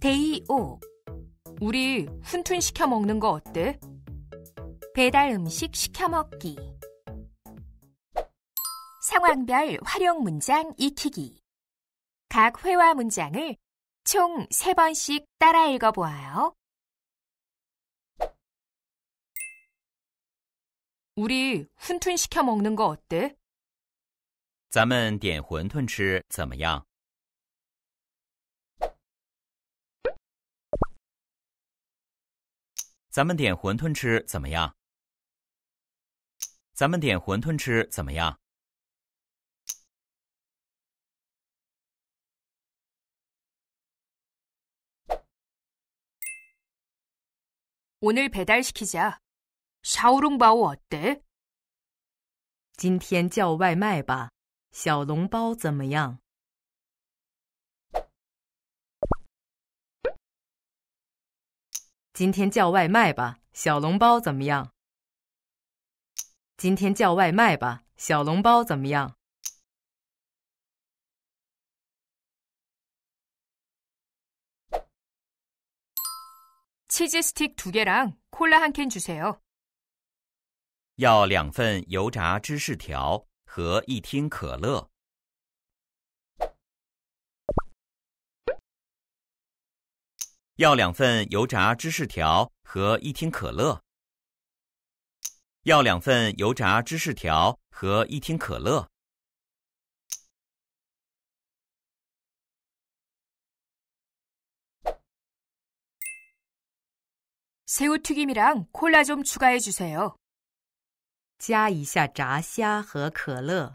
데이오. 우리 훈툰 시켜 먹는 거 어때? 배달 음식 시켜 먹기. 상황별 활용 문장 익히기. 각 회화 문장을 총 3번씩 따라 읽어보아요. 우리 훈툰 시켜 먹는 거 어때? 咱们点馄饨吃怎么样？咱们点馄饨吃怎么样？咱们点馄饨吃怎么样？오늘배달시키자샤오롱바오어때今天叫外卖吧，小笼包怎么样？今天叫外卖吧，小笼包怎么样？今天叫外卖吧，小笼包怎么样？치즈스틱두개랑콜라한캔주세요要两份油炸芝士条和一听可乐。要两份油炸芝士条和一听可乐。要两份油炸芝士条和一听可乐。새우튀김이랑콜라좀추가해주세요加一下炸虾和可乐。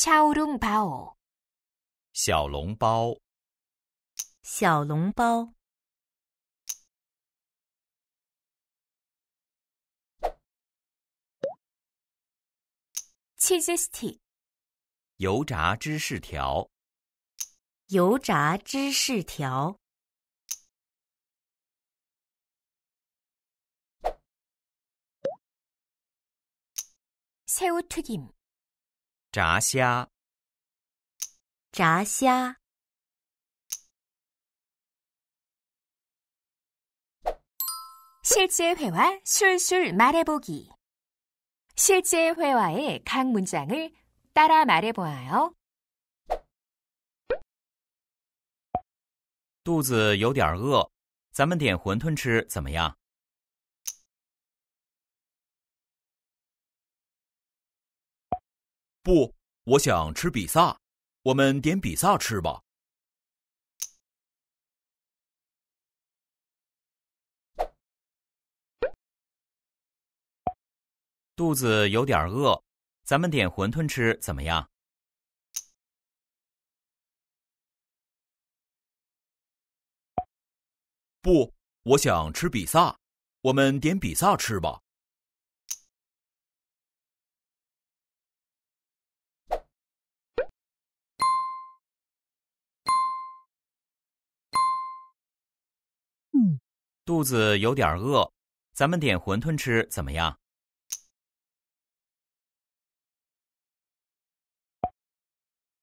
小笼包，小笼包，小笼包。芝士条，油炸芝士条，油炸芝士条。새우튀김炸虾，炸虾。실제회화술술말해보기실제회화의각문장을따라말해보아요肚子有点饿，咱们点馄饨吃怎么样？不，我想吃比萨，我们点比萨吃吧。肚子有点饿，咱们点馄饨吃怎么样？不，我想吃比萨，我们点比萨吃吧。肚子有点饿，咱们点馄饨吃怎么样？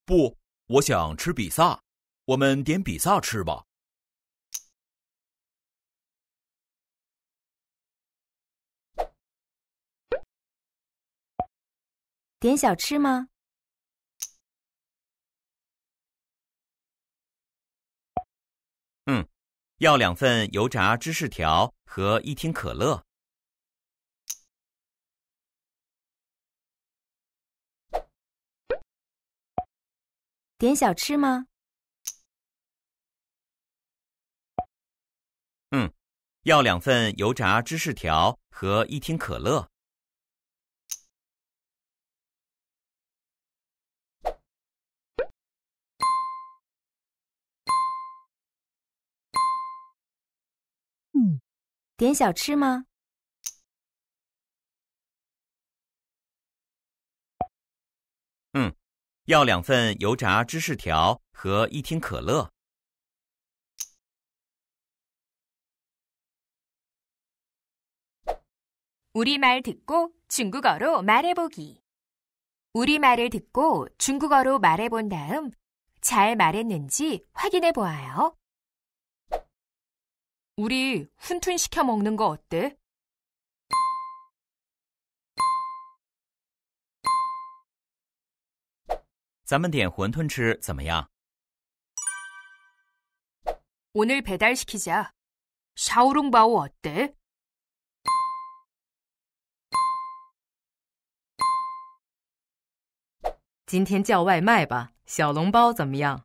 不，我想吃比萨，我们点比萨吃吧。点小吃吗？嗯。要两份油炸芝士条和一听可乐。点小吃吗？嗯，要两份油炸芝士条和一听可乐。点小吃吗？嗯，要两份油炸芝士条和一听可乐。우리말듣고중국어로말해보기우리말을듣고중국어로말해본다음잘말했는지확인해보아요 우리 훈툰 시켜 먹는 거 어때? 오늘 배달 시키자. 샤오룽바오 어때? ]今天叫外卖吧，小笼包怎么样？